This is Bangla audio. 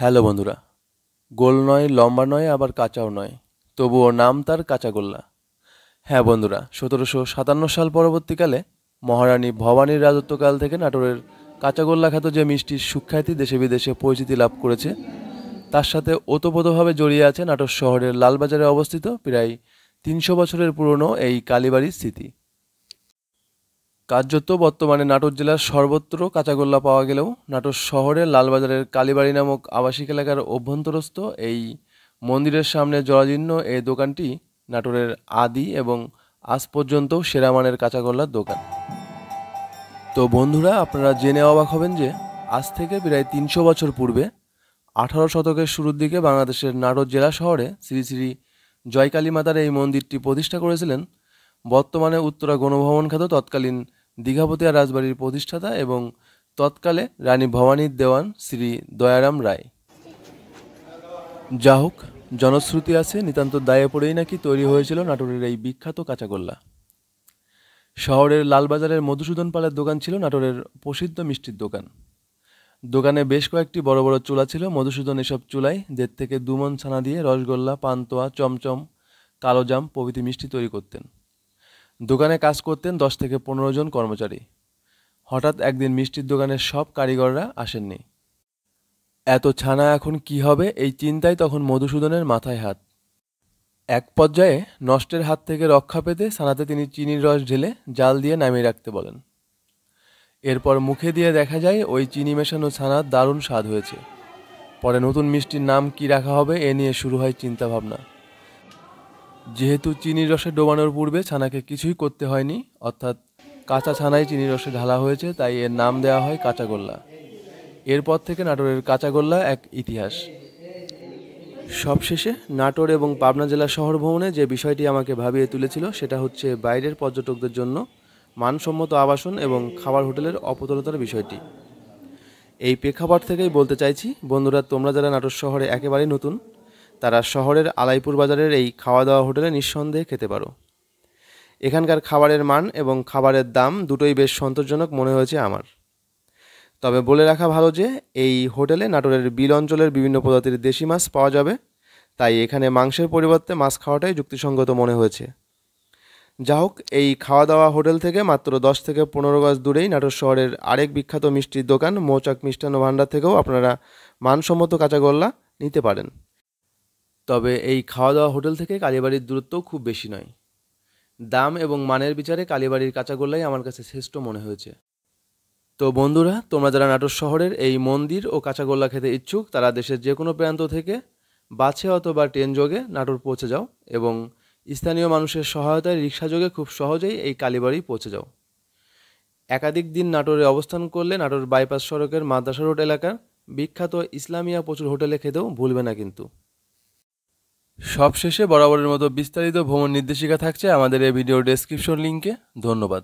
হ্যালো বন্ধুরা গোল নয় লম্বা নয় আবার কাঁচাও নয় তবুও নাম তার কাঁচাগোল্লা হ্যাঁ বন্ধুরা সতেরোশো সাতান্ন সাল পরবর্তীকালে মহারানী ভবানীর রাজত্বকাল থেকে নাটোরের কাঁচাগোল্লা খ্যাত যে মিষ্টির সুখ্যাতি দেশে বিদেশে পরিচিতি লাভ করেছে তার সাথে ওতপ্রোতভাবে জড়িয়ে আছে নাটোর শহরের লালবাজারে অবস্থিত প্রায় তিনশো বছরের পুরনো এই কালীবাড়ির স্মৃতি কার্যত বর্তমানে নাটোর জেলার সর্বত্র কাঁচাগোল্লা পাওয়া গেলেও নাটোর শহরের লালবাজারের কালীবাড়ি নামক আবাসিক এলাকার অভ্যন্তরস্থ এই মন্দিরের সামনে জরাজীর্ণ এই দোকানটি নাটোরের আদি এবং আজ পর্যন্ত সেরা মানের কাঁচাগোল্লার দোকান তো বন্ধুরা আপনারা জেনে অবাক হবেন যে আজ থেকে প্রায় তিনশো বছর পূর্বে আঠারো শতকের শুরুর দিকে বাংলাদেশের নাটোর জেলা শহরে শ্রী শ্রী জয়কালী মাতার এই মন্দিরটি প্রতিষ্ঠা করেছিলেন বর্তমানে উত্তরা গণভবন খ্যাত তৎকালীন দীঘাপতিয়া রাজবাড়ির প্রতিষ্ঠাতা এবং তৎকালে রানী ভবানীর দেওয়ান শ্রী দয়ারাম রায় যা হোক জনশ্রুতি আছে নিতান্ত দায়ে পড়েই নাকি তৈরি হয়েছিল নাটোরের এই বিখ্যাত কাঁচাগোল্লা শহরের লালবাজারের মধুসূদন পালের দোকান ছিল নাটোরের প্রসিদ্ধ মিষ্টির দোকান দোকানে বেশ কয়েকটি বড় বড় চুলা ছিল মধুসূদন এসব চুলায় দেড় থেকে দুমন ছানা দিয়ে রসগোল্লা পান্তোয়া চমচম কালোজাম প্রভৃতি মিষ্টি তৈরি করতেন দোকানে কাজ করতেন দশ থেকে পনেরো জন কর্মচারী হঠাৎ একদিন মিষ্টির দোকানের সব কারিগররা আসেননি এত ছানা এখন কি হবে এই চিন্তায় তখন মধুসূদনের মাথায় হাত এক পর্যায়ে নষ্টের হাত থেকে রক্ষা পেতে সানাতে তিনি চিনির রস ঢেলে জাল দিয়ে নামিয়ে রাখতে বলেন এরপর মুখে দিয়ে দেখা যায় ওই চিনি মেশানো ছানার দারুণ স্বাদ হয়েছে পরে নতুন মিষ্টির নাম কি রাখা হবে এ নিয়ে শুরু হয় চিন্তাভাবনা যেহেতু চিনির রসে ডোবানোর পূর্বে ছানাকে কিছুই করতে হয়নি অর্থাৎ কাঁচা ছানাই চিনির রসে ঢালা হয়েছে তাই এর নাম দেওয়া হয় কাঁচাগোল্লা এরপর থেকে নাটোরের কাঁচাগোল্লা এক ইতিহাস সবশেষে নাটোর এবং পাবনা জেলা শহর ভ্রমণে যে বিষয়টি আমাকে ভাবিয়ে তুলেছিল সেটা হচ্ছে বাইরের পর্যটকদের জন্য মানসম্মত আবাসন এবং খাবার হোটেলের অপতলতার বিষয়টি এই প্রেক্ষাপট থেকেই বলতে চাইছি বন্ধুরা তোমরা যারা নাটোর শহরে একেবারেই নতুন তারা শহরের আলাইপুর বাজারের এই খাওয়া দাওয়া হোটেলে নিঃসন্দেহে খেতে পারো এখানকার খাবারের মান এবং খাবারের দাম দুটোই বেশ সন্তোষজনক মনে হয়েছে আমার তবে বলে রাখা ভালো যে এই হোটেলে নাটোরের বিল অঞ্চলের বিভিন্ন প্রজাতির দেশি মাছ পাওয়া যাবে তাই এখানে মাংসের পরিবর্তে মাছ খাওয়াটাই যুক্তিসঙ্গত মনে হয়েছে যা হোক এই খাওয়া দাওয়া হোটেল থেকে মাত্র দশ থেকে পনেরো গজ দূরেই নাটোর শহরের আরেক বিখ্যাত মিষ্টির দোকান মৌচাক মিষ্টান্ন ভাণ্ডার থেকেও আপনারা মানসম্মত কাঁচাগোল্লা নিতে পারেন তবে এই খাওয়া দাওয়া হোটেল থেকে কালীবাড়ির দূরত্বও খুব বেশি নয় দাম এবং মানের বিচারে কালীবাড়ির কাঁচাগোল্লাই আমার কাছে শ্রেষ্ঠ মনে হয়েছে তো বন্ধুরা তোমরা যারা নাটোর শহরের এই মন্দির ও কাঁচাগোল্লা খেতে ইচ্ছুক তারা দেশের যে কোনো প্রান্ত থেকে বাসে অথবা ট্রেন যোগে নাটোর পৌঁছে যাও এবং স্থানীয় মানুষের সহায়তায় রিক্সাযোগে খুব সহজেই এই কালীবাড়ি পৌঁছে যাও একাধিক দিন নাটোরে অবস্থান করলে নাটোর বাইপাস সড়কের মাদ্রাসা রোড এলাকার বিখ্যাত ইসলামিয়া প্রচুর হোটেলে খেতেও ভুলবে না কিন্তু সবশেষে বরাবরের মতো বিস্তারিত ভ্রমণ নির্দেশিকা থাকছে আমাদের এই ভিডিও ডেসক্রিপশন লিঙ্কে ধন্যবাদ